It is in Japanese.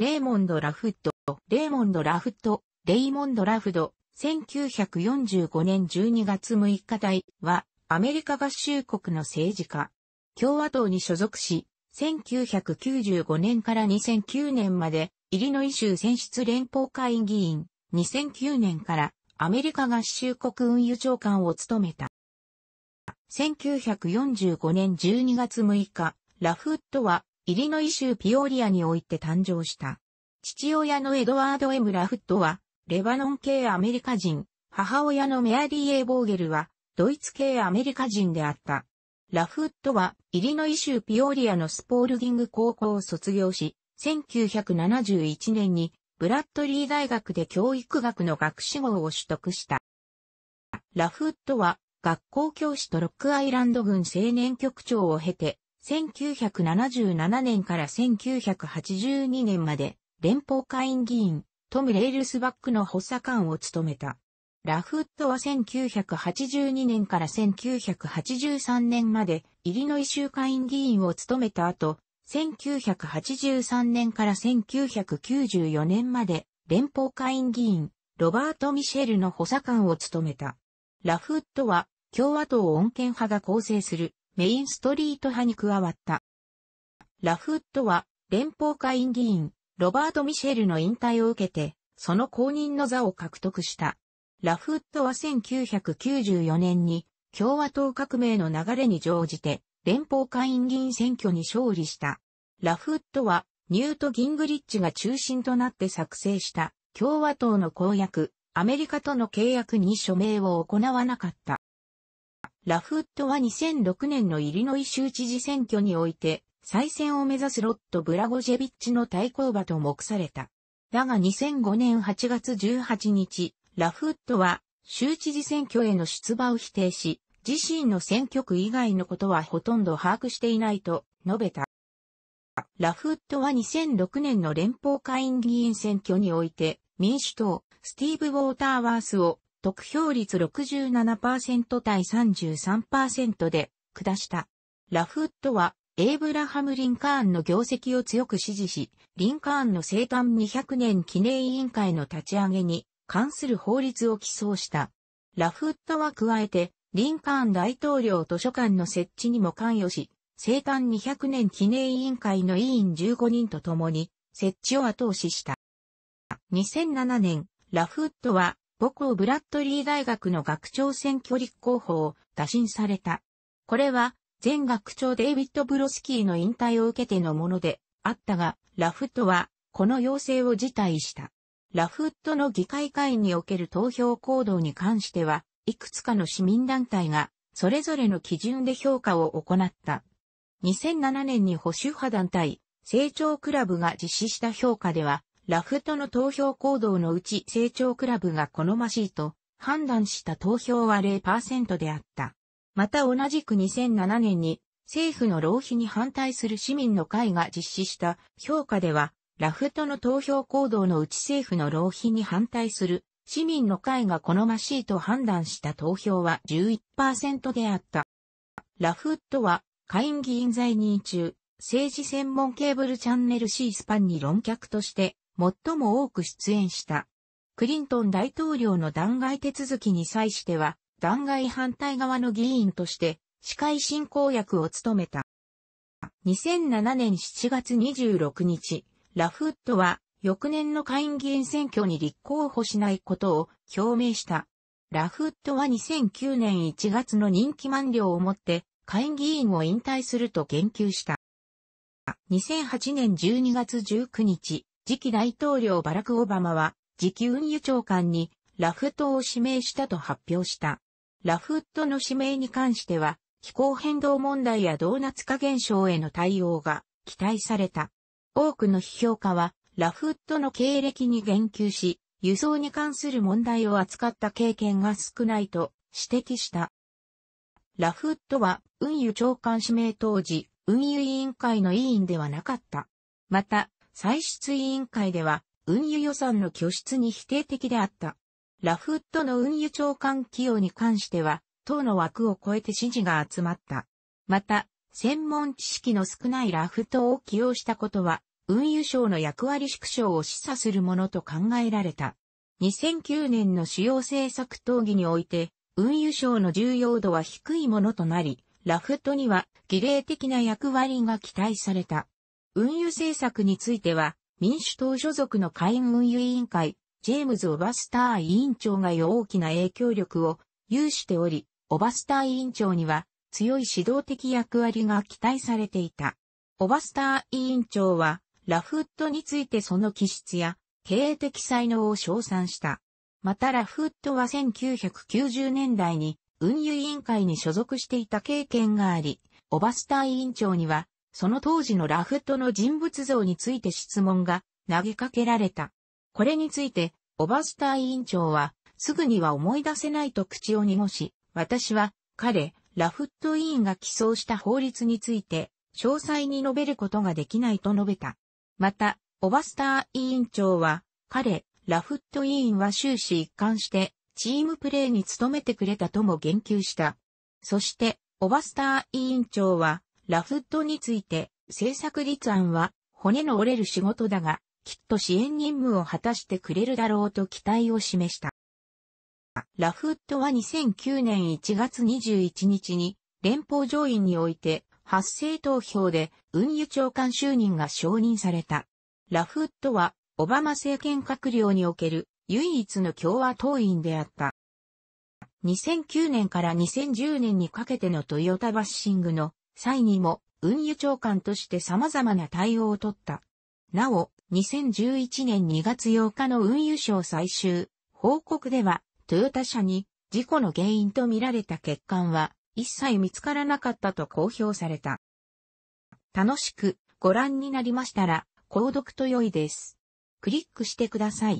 レイモンド・ラフッド、レイモンド・ラフッド、レイモンド・ラフド、1945年12月6日台は、アメリカ合衆国の政治家。共和党に所属し、1995年から2009年まで、イリノイ州選出連邦会議員、2009年からアメリカ合衆国運輸長官を務めた。1945年12月6日、ラフットはイリノイ州ピオーリアにおいて誕生した。父親のエドワード・エム・ラフットは、レバノン系アメリカ人、母親のメアリー・エー・ボーゲルは、ドイツ系アメリカ人であった。ラフットは、イリノイ州ピオーリアのスポールディング高校を卒業し、1971年に、ブラッドリー大学で教育学の学士号を取得した。ラフットは、学校教師とロックアイランド軍青年局長を経て、1977年から1982年まで連邦会員議員トム・レイルスバックの補佐官を務めた。ラフットは1982年から1983年までイリノイ州会員議員を務めた後、1983年から1994年まで連邦会員議員ロバート・ミシェルの補佐官を務めた。ラフットは共和党穏健派が構成するメインストリート派に加わった。ラフットは連邦下院議員ロバート・ミシェルの引退を受けて、その公認の座を獲得した。ラフットは1994年に共和党革命の流れに乗じて連邦下院議員選挙に勝利した。ラフットはニュート・ギングリッチが中心となって作成した共和党の公約、アメリカとの契約に署名を行わなかった。ラフウッドは2006年のイリノイ州知事選挙において、再選を目指すロット・ブラゴジェビッチの対抗馬と目された。だが2005年8月18日、ラフウッドは州知事選挙への出馬を否定し、自身の選挙区以外のことはほとんど把握していないと述べた。ラフウッドは2006年の連邦会員議員選挙において、民主党、スティーブ・ウォーターワースを得票率67%対33%で下した。ラフットは、エイブラハム・リンカーンの業績を強く支持し、リンカーンの生誕200年記念委員会の立ち上げに関する法律を起草した。ラフットは加えて、リンカーン大統領図書館の設置にも関与し、生誕200年記念委員会の委員15人と共に設置を後押しした。2007年、ラフットは母校ブラッドリー大学の学長選挙立候補を打診された。これは、前学長デイビッド・ブロスキーの引退を受けてのものであったが、ラフットは、この要請を辞退した。ラフットの議会会における投票行動に関しては、いくつかの市民団体が、それぞれの基準で評価を行った。2007年に保守派団体、成長クラブが実施した評価では、ラフトの投票行動のうち成長クラブが好ましいと判断した投票は0%であった。また同じく2007年に政府の浪費に反対する市民の会が実施した評価では、ラフトの投票行動のうち政府の浪費に反対する市民の会が好ましいと判断した投票は11%であった。ラフットは下院議員在任中、政治専門ケーブルチャンネル C スパンに論客として最も多く出演した。クリントン大統領の弾劾手続きに際しては、弾劾反対側の議員として、司会進行役を務めた。2007年7月26日、ラフットは、翌年の下院議員選挙に立候補しないことを表明した。ラフットは2009年1月の任期満了をもって、下院議員を引退すると言及した。2008年12月19日、次期大統領バラク・オバマは、次期運輸長官にラフトを指名したと発表した。ラフットの指名に関しては、気候変動問題やドーナツ化現象への対応が期待された。多くの批評家は、ラフットの経歴に言及し、輸送に関する問題を扱った経験が少ないと指摘した。ラフットは運輸長官指名当時、運輸委員会の委員ではなかった。また、歳出委員会では、運輸予算の拠出に否定的であった。ラフットの運輸長官起用に関しては、党の枠を超えて支持が集まった。また、専門知識の少ないラフトを起用したことは、運輸省の役割縮小を示唆するものと考えられた。2009年の主要政策討議において、運輸省の重要度は低いものとなり、ラフトには儀礼的な役割が期待された。運輸政策については、民主党所属の下院運輸委員会、ジェームズ・オバスター委員長がよ大きな影響力を有しており、オバスター委員長には強い指導的役割が期待されていた。オバスター委員長は、ラフットについてその気質や経営的才能を称賛した。またラフットは1990年代に運輸委員会に所属していた経験があり、オバスター委員長にはその当時のラフットの人物像について質問が投げかけられた。これについて、オバスター委員長は、すぐには思い出せないと口を濁し、私は、彼、ラフット委員が起草した法律について、詳細に述べることができないと述べた。また、オバスター委員長は、彼、ラフット委員は終始一貫して、チームプレーに努めてくれたとも言及した。そして、オバスター委員長は、ラフットについて、政策立案は、骨の折れる仕事だが、きっと支援任務を果たしてくれるだろうと期待を示した。ラフットは2009年1月21日に、連邦上院において、発生投票で運輸長官就任が承認された。ラフットは、オバマ政権閣僚における唯一の共和党員であった。2009年から2010年にかけてのトヨタバッシングの際にも運輸長官として様々な対応を取った。なお、2011年2月8日の運輸省最終報告では、トヨタ社に事故の原因とみられた欠陥は一切見つからなかったと公表された。楽しくご覧になりましたら、購読と良いです。クリックしてください。